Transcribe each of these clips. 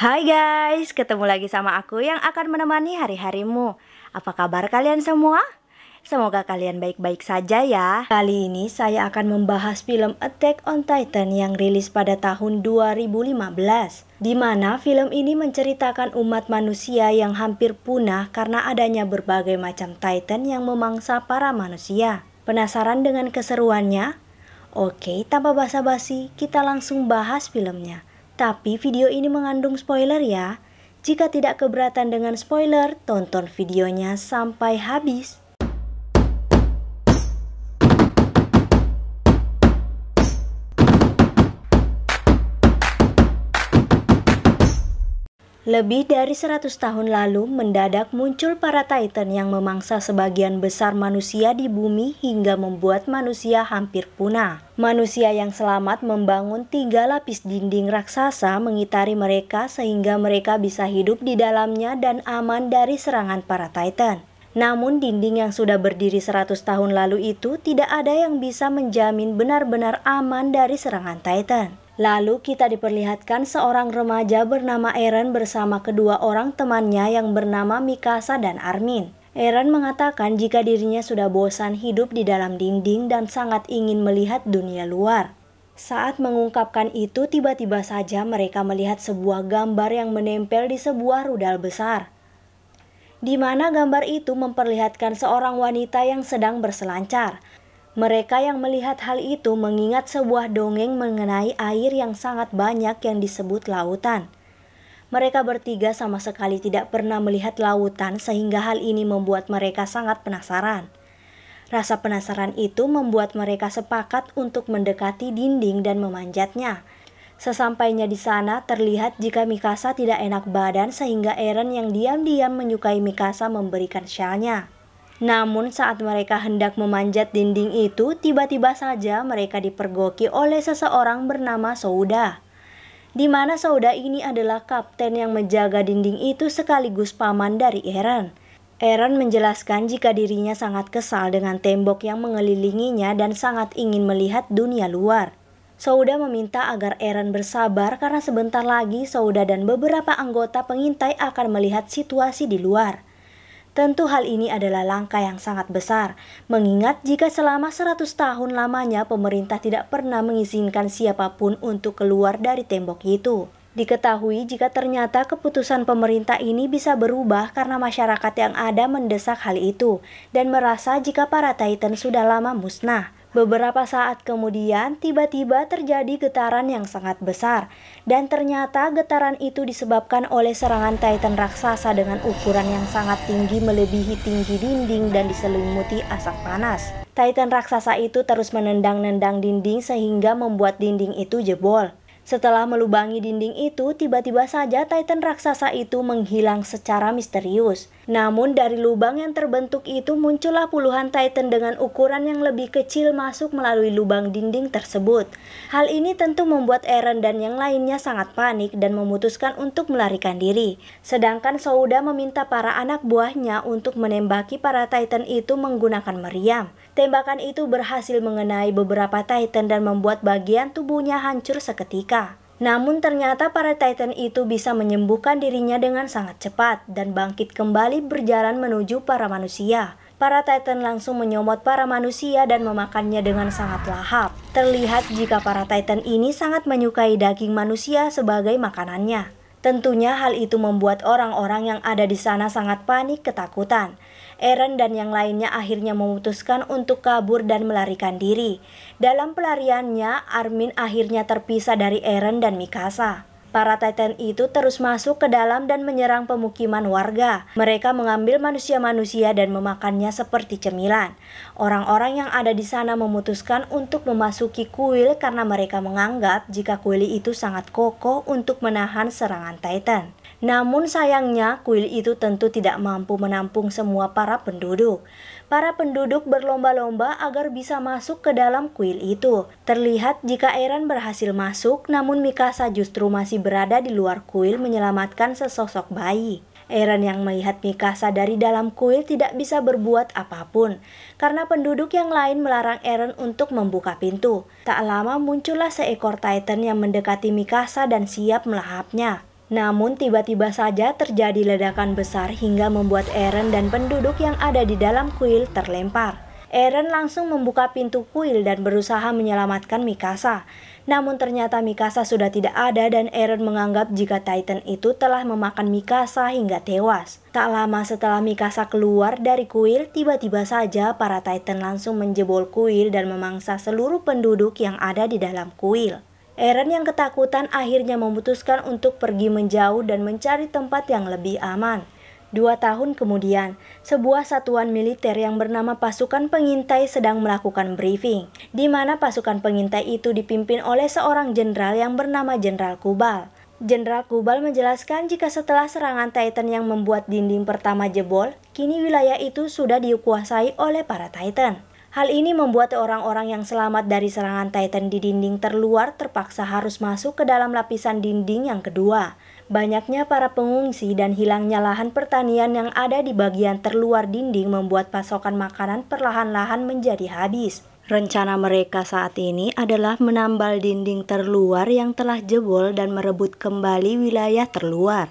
Hai guys, ketemu lagi sama aku yang akan menemani hari-harimu. Apa kabar kalian semua? Semoga kalian baik-baik saja ya. Kali ini saya akan membahas film Attack on Titan yang rilis pada tahun 2015. Di mana film ini menceritakan umat manusia yang hampir punah karena adanya berbagai macam Titan yang memangsa para manusia. Penasaran dengan keseruannya? Oke, tanpa basa-basi, kita langsung bahas filmnya. Tapi video ini mengandung spoiler ya. Jika tidak keberatan dengan spoiler, tonton videonya sampai habis. Lebih dari 100 tahun lalu, mendadak muncul para Titan yang memangsa sebagian besar manusia di bumi hingga membuat manusia hampir punah. Manusia yang selamat membangun tiga lapis dinding raksasa mengitari mereka sehingga mereka bisa hidup di dalamnya dan aman dari serangan para Titan. Namun dinding yang sudah berdiri 100 tahun lalu itu tidak ada yang bisa menjamin benar-benar aman dari serangan Titan. Lalu kita diperlihatkan seorang remaja bernama Eren bersama kedua orang temannya yang bernama Mikasa dan Armin. Eren mengatakan jika dirinya sudah bosan hidup di dalam dinding dan sangat ingin melihat dunia luar. Saat mengungkapkan itu, tiba-tiba saja mereka melihat sebuah gambar yang menempel di sebuah rudal besar. Di mana gambar itu memperlihatkan seorang wanita yang sedang berselancar. Mereka yang melihat hal itu mengingat sebuah dongeng mengenai air yang sangat banyak yang disebut lautan. Mereka bertiga sama sekali tidak pernah melihat lautan, sehingga hal ini membuat mereka sangat penasaran. Rasa penasaran itu membuat mereka sepakat untuk mendekati dinding dan memanjatnya. Sesampainya di sana, terlihat jika Mikasa tidak enak badan sehingga Eren yang diam-diam menyukai Mikasa memberikan syalnya. Namun saat mereka hendak memanjat dinding itu, tiba-tiba saja mereka dipergoki oleh seseorang bernama Souda. Di mana Souda ini adalah kapten yang menjaga dinding itu sekaligus paman dari Eren. Eren menjelaskan jika dirinya sangat kesal dengan tembok yang mengelilinginya dan sangat ingin melihat dunia luar. Souda meminta agar Eren bersabar karena sebentar lagi Souda dan beberapa anggota pengintai akan melihat situasi di luar. Tentu hal ini adalah langkah yang sangat besar, mengingat jika selama 100 tahun lamanya pemerintah tidak pernah mengizinkan siapapun untuk keluar dari tembok itu. Diketahui jika ternyata keputusan pemerintah ini bisa berubah karena masyarakat yang ada mendesak hal itu dan merasa jika para Titan sudah lama musnah. Beberapa saat kemudian, tiba-tiba terjadi getaran yang sangat besar, dan ternyata getaran itu disebabkan oleh serangan Titan raksasa dengan ukuran yang sangat tinggi melebihi tinggi dinding dan diselimuti asap panas. Titan raksasa itu terus menendang-nendang dinding sehingga membuat dinding itu jebol. Setelah melubangi dinding itu, tiba-tiba saja Titan raksasa itu menghilang secara misterius. Namun dari lubang yang terbentuk itu muncullah puluhan Titan dengan ukuran yang lebih kecil masuk melalui lubang dinding tersebut. Hal ini tentu membuat Eren dan yang lainnya sangat panik dan memutuskan untuk melarikan diri. Sedangkan Souda meminta para anak buahnya untuk menembaki para Titan itu menggunakan meriam. Tembakan itu berhasil mengenai beberapa Titan dan membuat bagian tubuhnya hancur seketika. Namun ternyata para Titan itu bisa menyembuhkan dirinya dengan sangat cepat dan bangkit kembali berjalan menuju para manusia. Para Titan langsung menyomot para manusia dan memakannya dengan sangat lahap. Terlihat jika para Titan ini sangat menyukai daging manusia sebagai makanannya. Tentunya hal itu membuat orang-orang yang ada di sana sangat panik ketakutan. Eren dan yang lainnya akhirnya memutuskan untuk kabur dan melarikan diri. Dalam pelariannya, Armin akhirnya terpisah dari Eren dan Mikasa. Para Titan itu terus masuk ke dalam dan menyerang pemukiman warga. Mereka mengambil manusia-manusia dan memakannya seperti cemilan. Orang-orang yang ada di sana memutuskan untuk memasuki kuil karena mereka menganggap jika kuil itu sangat kokoh untuk menahan serangan Titan. Namun sayangnya kuil itu tentu tidak mampu menampung semua para penduduk. Para penduduk berlomba-lomba agar bisa masuk ke dalam kuil itu. Terlihat jika Eren berhasil masuk, namun Mikasa justru masih berada di luar kuil menyelamatkan sesosok bayi. Eren yang melihat Mikasa dari dalam kuil tidak bisa berbuat apapun karena penduduk yang lain melarang Eren untuk membuka pintu. Tak lama muncullah seekor Titan yang mendekati Mikasa dan siap melahapnya. Namun tiba-tiba saja terjadi ledakan besar hingga membuat Eren dan penduduk yang ada di dalam kuil terlempar. Eren langsung membuka pintu kuil dan berusaha menyelamatkan Mikasa. Namun ternyata Mikasa sudah tidak ada dan Eren menganggap jika Titan itu telah memakan Mikasa hingga tewas. Tak lama setelah Mikasa keluar dari kuil, tiba-tiba saja para Titan langsung menjebol kuil dan memangsa seluruh penduduk yang ada di dalam kuil. Eren yang ketakutan akhirnya memutuskan untuk pergi menjauh dan mencari tempat yang lebih aman. Dua tahun kemudian, sebuah satuan militer yang bernama Pasukan Pengintai sedang melakukan briefing, di mana pasukan pengintai itu dipimpin oleh seorang jenderal yang bernama Jenderal Kubal. Jenderal Kubal menjelaskan jika setelah serangan Titan yang membuat dinding pertama jebol, kini wilayah itu sudah dikuasai oleh para Titan. Hal ini membuat orang-orang yang selamat dari serangan Titan di dinding terluar terpaksa harus masuk ke dalam lapisan dinding yang kedua. Banyaknya para pengungsi dan hilangnya lahan pertanian yang ada di bagian terluar dinding membuat pasokan makanan perlahan-lahan menjadi habis. Rencana mereka saat ini adalah menambal dinding terluar yang telah jebol dan merebut kembali wilayah terluar.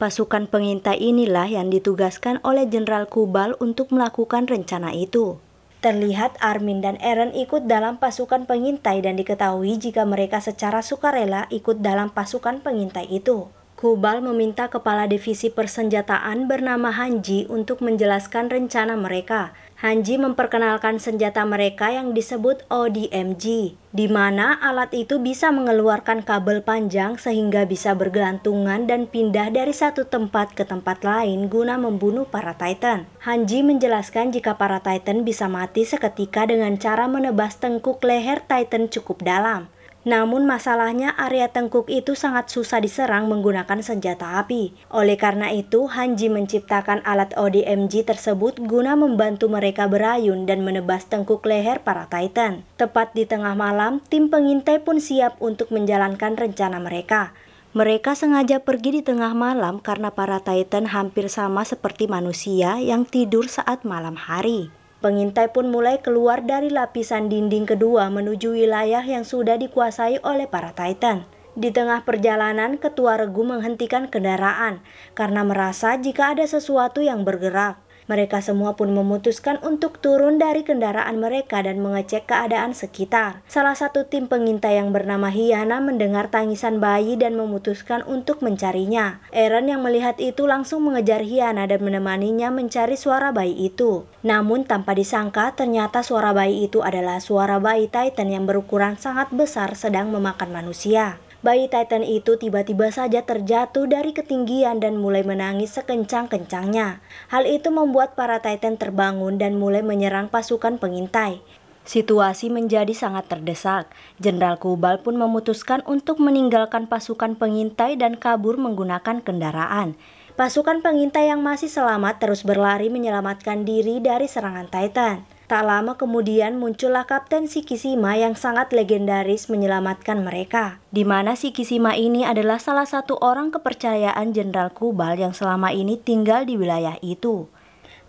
Pasukan pengintai inilah yang ditugaskan oleh Jenderal Kubal untuk melakukan rencana itu. Terlihat Armin dan Eren ikut dalam pasukan pengintai dan diketahui jika mereka secara sukarela ikut dalam pasukan pengintai itu. Kubal meminta kepala divisi persenjataan bernama Hanji untuk menjelaskan rencana mereka. Hanji memperkenalkan senjata mereka yang disebut ODMG, di mana alat itu bisa mengeluarkan kabel panjang sehingga bisa bergelantungan dan pindah dari satu tempat ke tempat lain guna membunuh para Titan. Hanji menjelaskan jika para Titan bisa mati seketika dengan cara menebas tengkuk leher Titan cukup dalam. Namun masalahnya area tengkuk itu sangat susah diserang menggunakan senjata api. Oleh karena itu, Hanji menciptakan alat ODMG tersebut guna membantu mereka berayun dan menebas tengkuk leher para Titan. Tepat di tengah malam, tim pengintai pun siap untuk menjalankan rencana mereka. Mereka sengaja pergi di tengah malam karena para Titan hampir sama seperti manusia yang tidur saat malam hari. Pengintai pun mulai keluar dari lapisan dinding kedua menuju wilayah yang sudah dikuasai oleh para Titan. Di tengah perjalanan, Ketua Regu menghentikan kendaraan karena merasa jika ada sesuatu yang bergerak. Mereka semua pun memutuskan untuk turun dari kendaraan mereka dan mengecek keadaan sekitar. Salah satu tim pengintai yang bernama Hiana mendengar tangisan bayi dan memutuskan untuk mencarinya. Eren yang melihat itu langsung mengejar Hiana dan menemaninya mencari suara bayi itu. Namun tanpa disangka ternyata suara bayi itu adalah suara bayi Titan yang berukuran sangat besar sedang memakan manusia. Bayi Titan itu tiba-tiba saja terjatuh dari ketinggian dan mulai menangis sekencang-kencangnya. Hal itu membuat para Titan terbangun dan mulai menyerang pasukan pengintai. Situasi menjadi sangat terdesak. Jenderal Kubal pun memutuskan untuk meninggalkan pasukan pengintai dan kabur menggunakan kendaraan. Pasukan pengintai yang masih selamat terus berlari menyelamatkan diri dari serangan Titan. Tak lama kemudian muncullah Kapten Shikishima yang sangat legendaris menyelamatkan mereka. Di mana Shikishima ini adalah salah satu orang kepercayaan Jenderal Kubal yang selama ini tinggal di wilayah itu.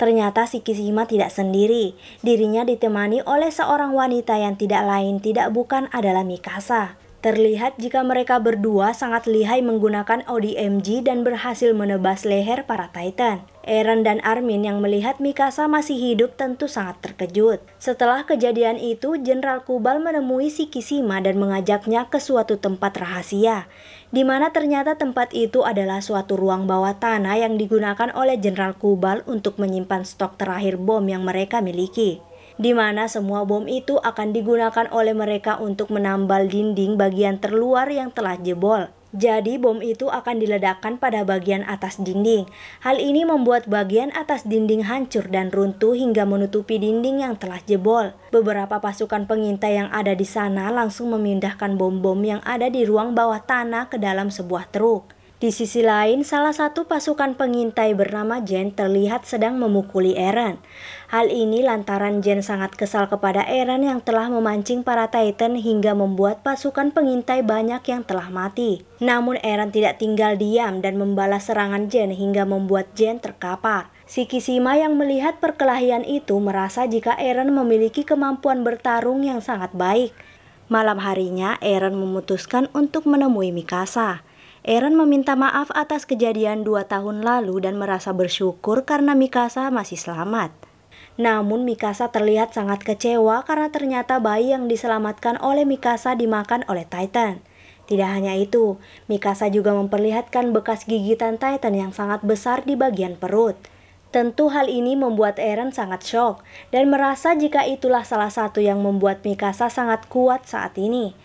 Ternyata Shikishima tidak sendiri. Dirinya ditemani oleh seorang wanita yang tidak lain tidak bukan adalah Mikasa. Terlihat jika mereka berdua sangat lihai menggunakan ODMG dan berhasil menebas leher para Titan. Eren dan Armin yang melihat Mikasa masih hidup tentu sangat terkejut. Setelah kejadian itu, Jenderal Kubal menemui si Kishima dan mengajaknya ke suatu tempat rahasia, di mana ternyata tempat itu adalah suatu ruang bawah tanah yang digunakan oleh Jenderal Kubal untuk menyimpan stok terakhir bom yang mereka miliki di mana semua bom itu akan digunakan oleh mereka untuk menambal dinding bagian terluar yang telah jebol. Jadi bom itu akan diledakkan pada bagian atas dinding. Hal ini membuat bagian atas dinding hancur dan runtuh hingga menutupi dinding yang telah jebol. Beberapa pasukan pengintai yang ada di sana langsung memindahkan bom-bom yang ada di ruang bawah tanah ke dalam sebuah truk. Di sisi lain, salah satu pasukan pengintai bernama Jen terlihat sedang memukuli Eren. Hal ini lantaran Jen sangat kesal kepada Eren yang telah memancing para Titan hingga membuat pasukan pengintai banyak yang telah mati. Namun Eren tidak tinggal diam dan membalas serangan Jen hingga membuat Jen terkapar. Si Kishima yang melihat perkelahian itu merasa jika Eren memiliki kemampuan bertarung yang sangat baik. Malam harinya, Eren memutuskan untuk menemui Mikasa. Eren meminta maaf atas kejadian dua tahun lalu dan merasa bersyukur karena Mikasa masih selamat. Namun Mikasa terlihat sangat kecewa karena ternyata bayi yang diselamatkan oleh Mikasa dimakan oleh Titan. Tidak hanya itu, Mikasa juga memperlihatkan bekas gigitan Titan yang sangat besar di bagian perut. Tentu hal ini membuat Eren sangat shock dan merasa jika itulah salah satu yang membuat Mikasa sangat kuat saat ini.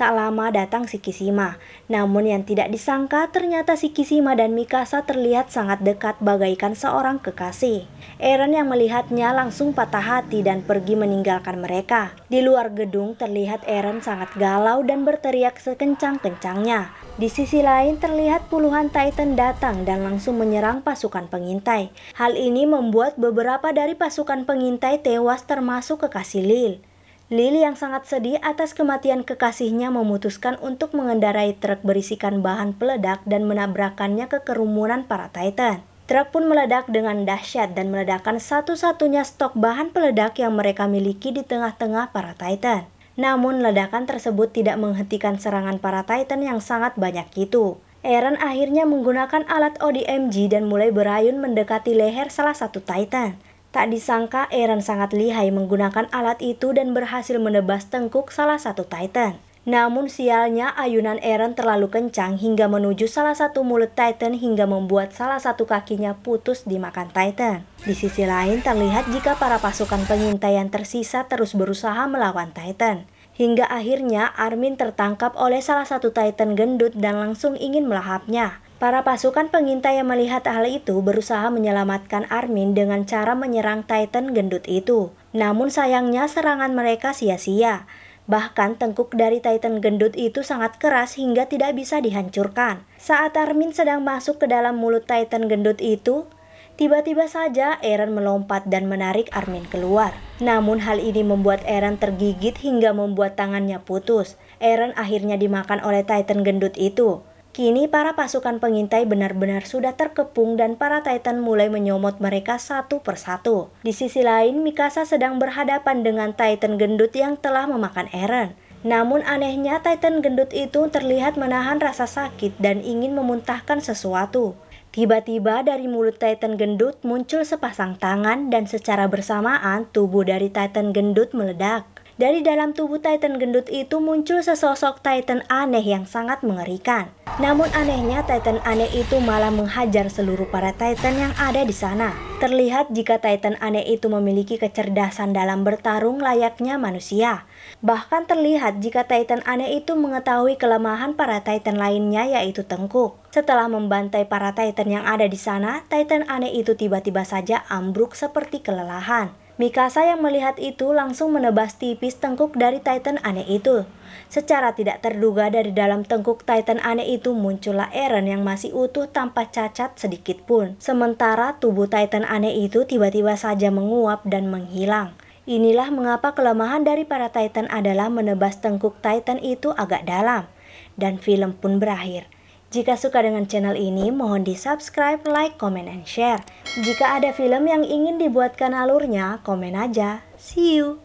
Tak lama datang si Kishima, Namun yang tidak disangka ternyata si Kishima dan Mikasa terlihat sangat dekat bagaikan seorang kekasih. Eren yang melihatnya langsung patah hati dan pergi meninggalkan mereka. Di luar gedung terlihat Eren sangat galau dan berteriak sekencang-kencangnya. Di sisi lain terlihat puluhan Titan datang dan langsung menyerang pasukan pengintai. Hal ini membuat beberapa dari pasukan pengintai tewas termasuk kekasih Lil. Lili yang sangat sedih atas kematian kekasihnya memutuskan untuk mengendarai truk berisikan bahan peledak dan menabrakannya ke kerumunan para Titan. Truk pun meledak dengan dahsyat dan meledakkan satu-satunya stok bahan peledak yang mereka miliki di tengah-tengah para Titan. Namun ledakan tersebut tidak menghentikan serangan para Titan yang sangat banyak itu. Eren akhirnya menggunakan alat ODMG dan mulai berayun mendekati leher salah satu Titan. Tak disangka Eren sangat lihai menggunakan alat itu dan berhasil menebas tengkuk salah satu Titan. Namun sialnya ayunan Eren terlalu kencang hingga menuju salah satu mulut Titan hingga membuat salah satu kakinya putus dimakan Titan. Di sisi lain terlihat jika para pasukan pengintai yang tersisa terus berusaha melawan Titan. Hingga akhirnya Armin tertangkap oleh salah satu Titan gendut dan langsung ingin melahapnya. Para pasukan pengintai yang melihat hal itu berusaha menyelamatkan Armin dengan cara menyerang Titan gendut itu. Namun sayangnya serangan mereka sia-sia. Bahkan tengkuk dari Titan gendut itu sangat keras hingga tidak bisa dihancurkan. Saat Armin sedang masuk ke dalam mulut Titan gendut itu, tiba-tiba saja Eren melompat dan menarik Armin keluar. Namun hal ini membuat Eren tergigit hingga membuat tangannya putus. Eren akhirnya dimakan oleh Titan gendut itu. Kini para pasukan pengintai benar-benar sudah terkepung dan para Titan mulai menyomot mereka satu persatu. Di sisi lain, Mikasa sedang berhadapan dengan Titan gendut yang telah memakan Eren. Namun anehnya Titan gendut itu terlihat menahan rasa sakit dan ingin memuntahkan sesuatu. Tiba-tiba dari mulut Titan gendut muncul sepasang tangan dan secara bersamaan tubuh dari Titan gendut meledak. Dari dalam tubuh Titan gendut itu muncul sesosok Titan aneh yang sangat mengerikan. Namun anehnya Titan aneh itu malah menghajar seluruh para Titan yang ada di sana. Terlihat jika Titan aneh itu memiliki kecerdasan dalam bertarung layaknya manusia. Bahkan terlihat jika Titan aneh itu mengetahui kelemahan para Titan lainnya yaitu tengkuk. Setelah membantai para Titan yang ada di sana, Titan aneh itu tiba-tiba saja ambruk seperti kelelahan. Mikasa yang melihat itu langsung menebas tipis tengkuk dari Titan aneh itu. Secara tidak terduga dari dalam tengkuk Titan aneh itu muncullah Eren yang masih utuh tanpa cacat sedikit pun. Sementara tubuh Titan aneh itu tiba-tiba saja menguap dan menghilang. Inilah mengapa kelemahan dari para Titan adalah menebas tengkuk Titan itu agak dalam. Dan film pun berakhir. Jika suka dengan channel ini, mohon di subscribe, like, comment, and share. Jika ada film yang ingin dibuatkan alurnya, komen aja. See you!